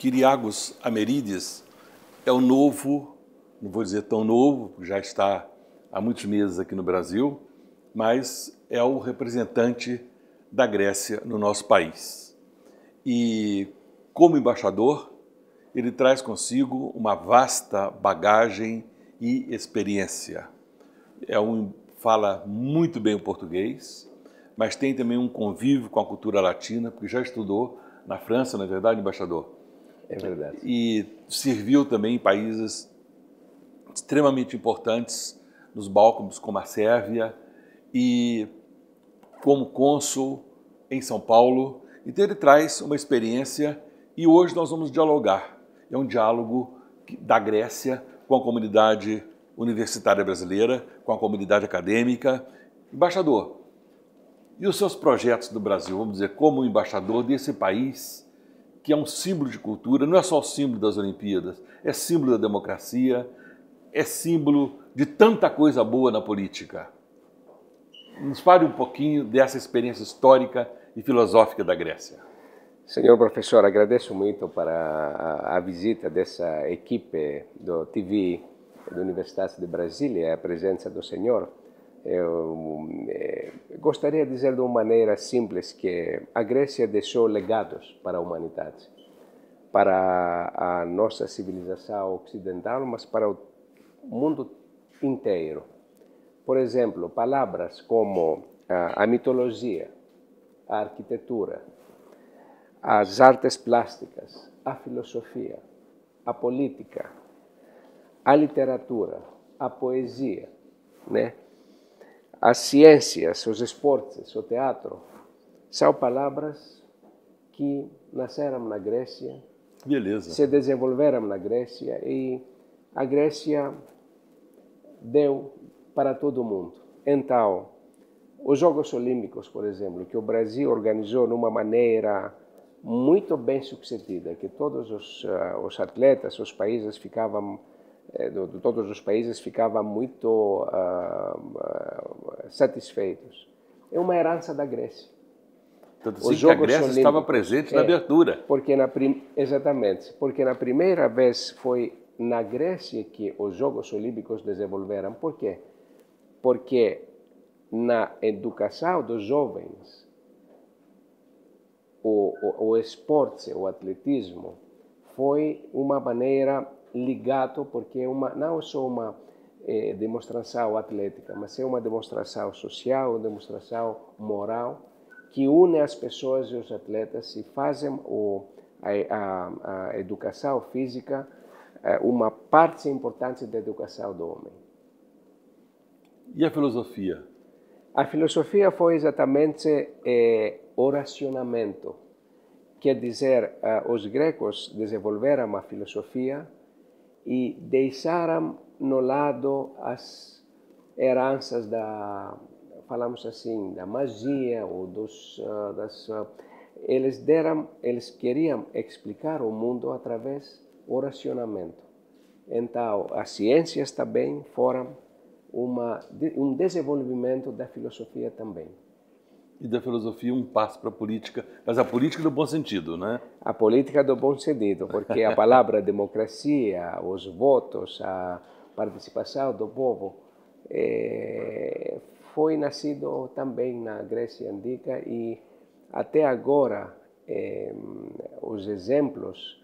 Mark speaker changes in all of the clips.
Speaker 1: Kiriagos Amerides é o novo, não vou dizer tão novo, já está há muitos meses aqui no Brasil, mas é o representante da Grécia no nosso país. E como embaixador, ele traz consigo uma vasta bagagem e experiência. É um fala muito bem o português, mas tem também um convívio com a cultura latina, porque já estudou na França, na é verdade, embaixador é verdade. E serviu também em países extremamente importantes nos Balcãs, como a Sérvia, e como cônsul em São Paulo. Então ele traz uma experiência e hoje nós vamos dialogar. É um diálogo da Grécia com a comunidade universitária brasileira, com a comunidade acadêmica. Embaixador, e os seus projetos do Brasil, vamos dizer, como embaixador desse país que é um símbolo de cultura, não é só o símbolo das Olimpíadas, é símbolo da democracia, é símbolo de tanta coisa boa na política. Nos fale um pouquinho dessa experiência histórica e filosófica da Grécia.
Speaker 2: Senhor professor, agradeço muito para a, visita dessa equipe do TV da Universidade de Brasília, a presença do senhor. Eu eh, gostaria de dizer de uma maneira simples que a Grécia deixou legados para a humanidade, para a nossa civilização ocidental, mas para o mundo inteiro. Por exemplo, palavras como a, ah, a mitologia, a arquitetura, as artes plásticas, a filosofia, a política, a literatura, a poesia, né? as ciências, os esportes, o teatro, são palavras que nasceram na Grécia,
Speaker 1: Beleza. se
Speaker 2: desenvolveram na Grécia e a Grécia deu para todo mundo. Então, os Jogos Olímpicos, por exemplo, que o Brasil organizou de uma maneira muito bem sucedida, que todos os, uh, os atletas, os países ficavam é, de todos os países ficavam muito uh, satisfeitos. É uma herança da Grécia.
Speaker 1: Tanto assim que a Grécia estava presente é, na
Speaker 2: abertura. Porque na prim... Exatamente, porque na primeira vez foi na Grécia que os Jogos Olímpicos desenvolveram. Por quê? Porque na educação dos jovens, o, o, o esporte, o atletismo, foi uma maneira ligado, porque é uma, não é só uma é, demonstração atlética, mas é uma demonstração social, uma demonstração moral, que une as pessoas e os atletas e fazem o, a, a, a educação física eh, uma parte importante da educação do homem.
Speaker 1: E a filosofia?
Speaker 2: A filosofia foi exatamente é, eh, o racionamento. Quer dizer, os gregos desenvolveram uma filosofia e deixaram no lado as heranças da, falamos assim, da magia ou dos, ah, das, ah, eles deram, eles queriam explicar o mundo através do racionamento. Então, as ciências também foram uma, um desenvolvimento da filosofia também
Speaker 1: e da filosofia um passo para a política, mas a política do bom sentido, né? A política do bom sentido, porque a palavra democracia, os votos, a
Speaker 2: participação do povo é, foi nascido também na Grécia Antiga e até agora é, os exemplos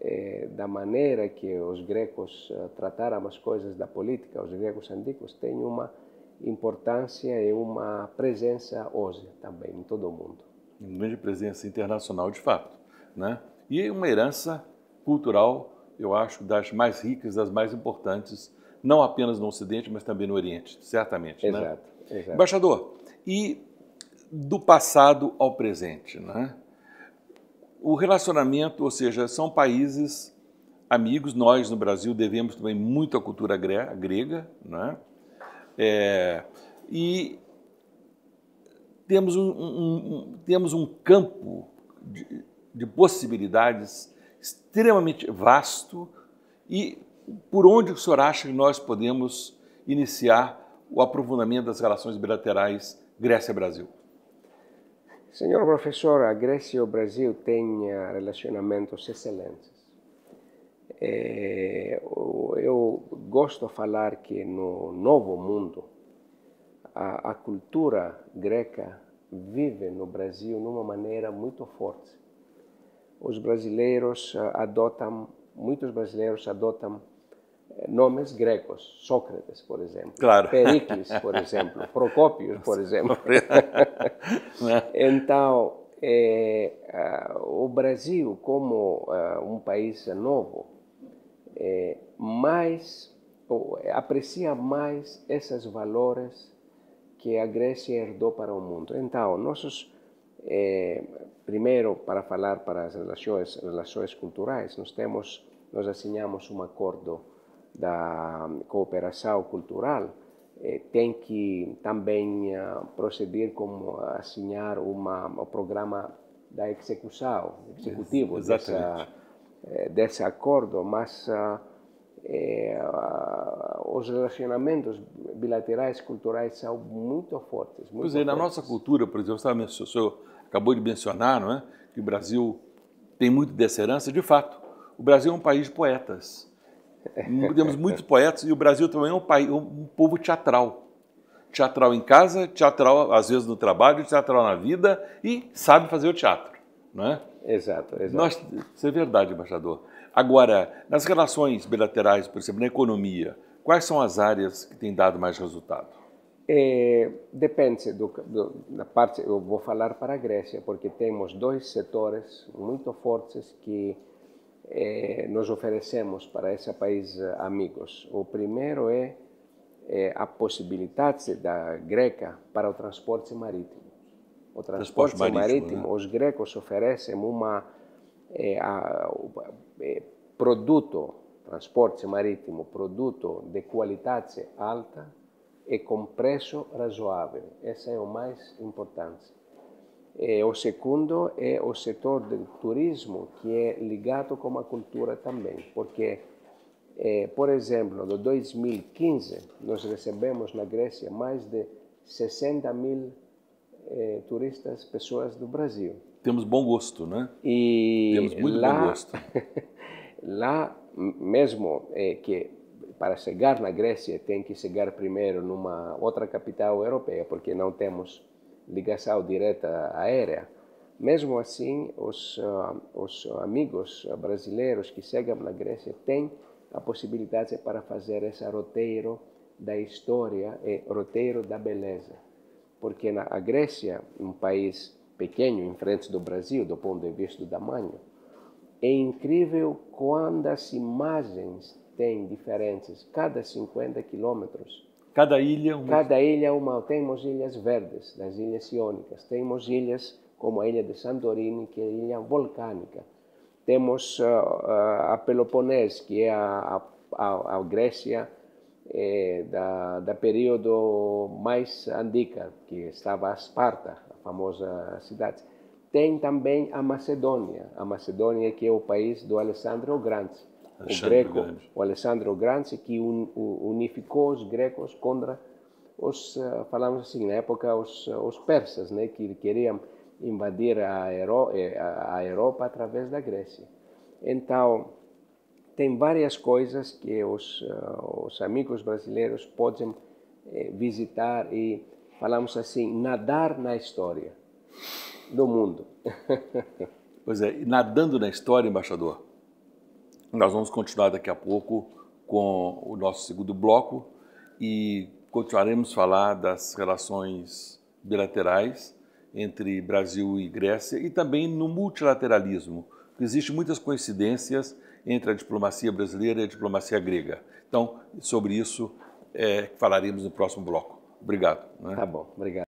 Speaker 2: é, da maneira que os gregos trataram as coisas da política, os gregos antigos, têm uma importância e é uma presença
Speaker 1: hoje também em todo o mundo. Uma grande presença internacional, de fato. Né? E uma herança cultural, eu acho, das mais ricas, das mais importantes, não apenas no Ocidente, mas também no Oriente, certamente. Né? Exato. Né? exato. Embaixador, e do passado ao presente, né? O relacionamento, ou seja, são países amigos, nós no Brasil devemos também muito à cultura grega, né? É, e temos um, um, temos um campo de, de possibilidades extremamente vasto e por onde o senhor acha que nós podemos iniciar o aprofundamento das relações bilaterais Grécia-Brasil? Senhor
Speaker 2: professor, a Grécia e o Brasil têm ah, relacionamentos excelentes. É, gosto de falar que no novo mundo a, a cultura greca vive no Brasil de uma maneira muito forte. Os brasileiros eh, adotam, muitos brasileiros adotam eh, nomes gregos, Sócrates, por exemplo, claro. Pericles, por exemplo, Procópio, por exemplo. Né? então, é, o Brasil, como um país novo, é, mais aprecia mais esses valores que a Grécia herdou para o mundo. Então, nossos eh, primeiro para falar para as relações, relações culturais, nós temos nós assinamos um acordo da cooperação cultural eh, tem que também eh, proceder como assinar uma, um programa da execução executivo yes, dessa, eh, desse acordo, mas uh, eh, os relacionamentos bilaterais culturais são muito fortes. Muito pois é, fortes. na nossa cultura,
Speaker 1: por exemplo, sabe, o senhor acabou de mencionar não é? que o Brasil tem muito dessa herança. De fato, o Brasil é um país de poetas. Temos muitos poetas e o Brasil também é um, país, um povo teatral. Teatral em casa, teatral às vezes no trabalho, teatral na vida e sabe fazer o teatro. Não é? Exato, exato. Nós, isso é verdade, embaixador Agora, nas relações bilaterais, por exemplo, na economia, quais são as áreas que têm dado mais resultado?
Speaker 2: É, depende do, do, da parte. Eu vou falar para a Grécia, porque temos dois setores muito fortes que é, oferecemos para esse país eh, amigos. O primeiro é, é a possibilidade da Grécia para o transporte marítimo. O transporte, transporte marítimo, marítimo né? os gregos oferecem uma é, a, é, produto, transporte marítimo, produto de qualidade alta e com preço razoável. Essa é o mais importante. E o segundo é o setor do turismo, que é ligado com a cultura também, porque, eh, por exemplo, no 2015, nós recebemos na Grécia mais de 60 mil eh, turistas, pessoas do Brasil.
Speaker 1: Temos bom gosto, né? E Temos muito lá, bom gosto.
Speaker 2: lá mesmo é que para chegar na Grécia tem que chegar primeiro numa outra capital europeia, porque não temos ligação direta aérea. Mesmo assim, os, uh, os amigos brasileiros que chegam na Grécia têm a possibilidade para fazer esse roteiro da história e eh, roteiro da beleza porque na Grécia, um país pequeno em frente do Brasil, do ponto de vista do tamanho, é incrível quantas imagens tem diferentes, cada 50 quilômetros.
Speaker 1: Cada ilha uma... Cada
Speaker 2: ilha é uma. Temos ilhas verdes, das ilhas iônicas. Temos ilhas como a ilha de Santorini, que é ilha vulcânica. Temos uh, uh, a Peloponés, que é a, a, a Grécia eh, da, da período mais antiga que estava a Esparta, a famosa cidade. Tem também a Macedônia, a Macedônia que é o país do Alessandro Grande, o greco, grande. o Alessandro Grande que un, unificou os gregos contra os, eh, falamos assim, na época os, os persas, né, que queriam invadir a, Euro, eh, a Europa através da Grécia. Então, tem várias coisas que os, uh, os amigos brasileiros podem eh, visitar e falamos assim, nadar na história do mundo.
Speaker 1: pois é, nadando na história, embaixador, nós vamos continuar daqui a pouco com o nosso segundo bloco e continuaremos a falar das relações bilaterais entre Brasil e Grécia e também no multilateralismo existem muitas coincidências entre a diplomacia brasileira e a diplomacia grega. Então, sobre isso é, falaremos no próximo bloco. Obrigado. Né? Tá bom, obrigado.